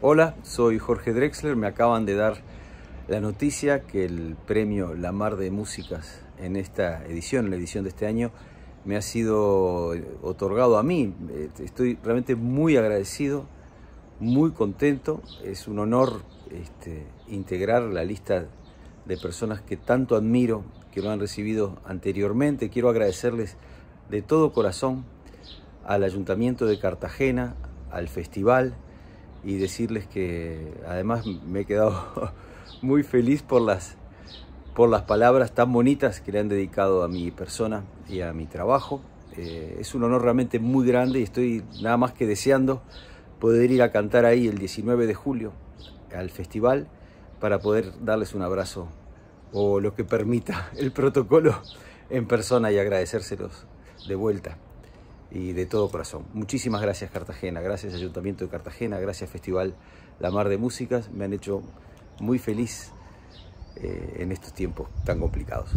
Hola, soy Jorge Drexler. Me acaban de dar la noticia que el premio La Mar de Músicas en esta edición, en la edición de este año, me ha sido otorgado a mí. Este, estoy realmente muy agradecido, muy contento. Es un honor este, integrar la lista de personas que tanto admiro, que lo han recibido anteriormente. Quiero agradecerles de todo corazón al Ayuntamiento de Cartagena, al festival, y decirles que además me he quedado muy feliz por las, por las palabras tan bonitas que le han dedicado a mi persona y a mi trabajo. Eh, es un honor realmente muy grande y estoy nada más que deseando poder ir a cantar ahí el 19 de julio al festival para poder darles un abrazo o lo que permita el protocolo en persona y agradecérselos de vuelta y de todo corazón. Muchísimas gracias Cartagena, gracias Ayuntamiento de Cartagena, gracias Festival La Mar de Músicas, me han hecho muy feliz eh, en estos tiempos tan complicados.